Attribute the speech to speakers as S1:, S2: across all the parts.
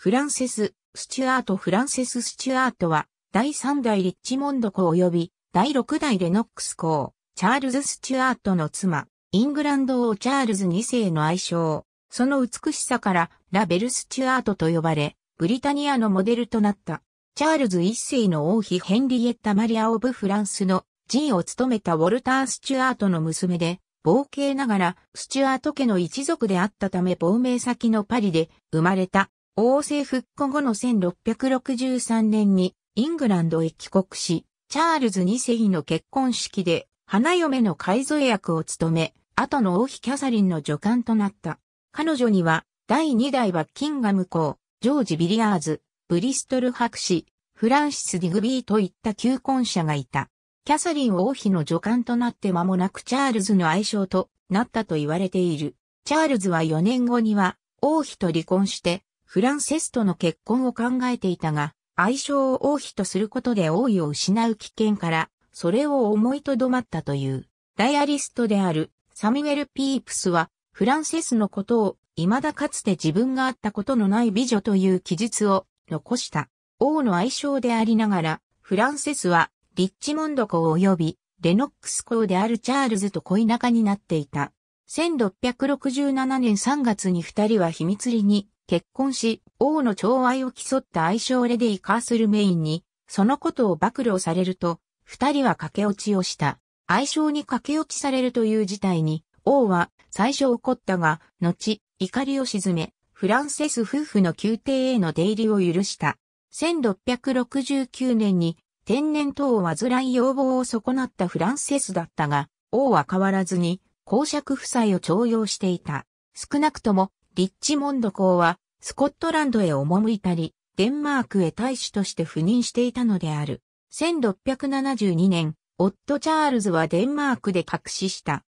S1: フランセス・スチュアート・フランセス・スチュアートは、第3代リッチモンド公及び、第6代レノックス公、チャールズ・スチュアートの妻、イングランド王チャールズ2世の愛称、その美しさからラベル・スチュアートと呼ばれ、ブリタニアのモデルとなった。チャールズ1世の王妃ヘンリエッタ・マリア・オブ・フランスのジーを務めたウォルター・スチュアートの娘で、冒険ながらスチュアート家の一族であったため亡命先のパリで生まれた王政復古後の1663年にイングランドへ帰国し、チャールズ2世の結婚式で花嫁の改造役を務め、後の王妃キャサリンの助官となった。彼女には第2代はキンガム公、ジョージ・ビリアーズ、ブリストル博士、フランシス・ディグビーといった求婚者がいた。キャサリン王妃の助官となって間もなくチャールズの愛称となったと言われている。チャールズは4年後には王妃と離婚してフランセスとの結婚を考えていたが、愛称を王妃とすることで王位を失う危険から、それを思いとどまったという、ダイアリストであるサミュエル・ピープスは、フランセスのことを、未だかつて自分があったことのない美女という記述を残した。王の愛称でありながら、フランセスは、リッチモンド公及び、レノックス公であるチャールズと恋仲になっていた。1667年3月に二人は秘密裏に結婚し、王の寵愛を競った愛称レディ・カースルメインに、そのことを暴露されると、二人は駆け落ちをした。愛称に駆け落ちされるという事態に、王は最初怒ったが、後、怒りを鎮め、フランセス夫婦の宮廷への出入りを許した。1669年に天然痘を患い要望を損なったフランセスだったが、王は変わらずに公爵夫妻を徴用していた。少なくともリッチモンド公は、スコットランドへ赴いたり、デンマークへ大使として赴任していたのである。1672年、オット・チャールズはデンマークで隠しした。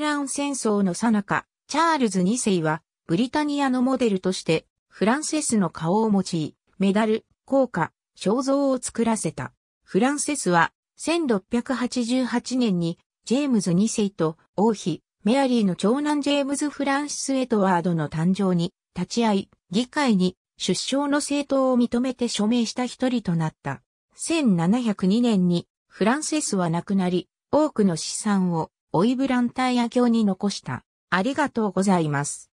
S1: ラン戦争の最中、チャールズ2世は、ブリタニアのモデルとして、フランセスの顔を用い、メダル、効果、肖像を作らせた。フランセスは、1688年に、ジェームズ2世と王妃、メアリーの長男ジェームズ・フランシス・エトワードの誕生に立ち会い、議会に出生の政党を認めて署名した一人となった。1702年にフランセスは亡くなり、多くの資産をオイブランタイア教に残した。ありがとうございます。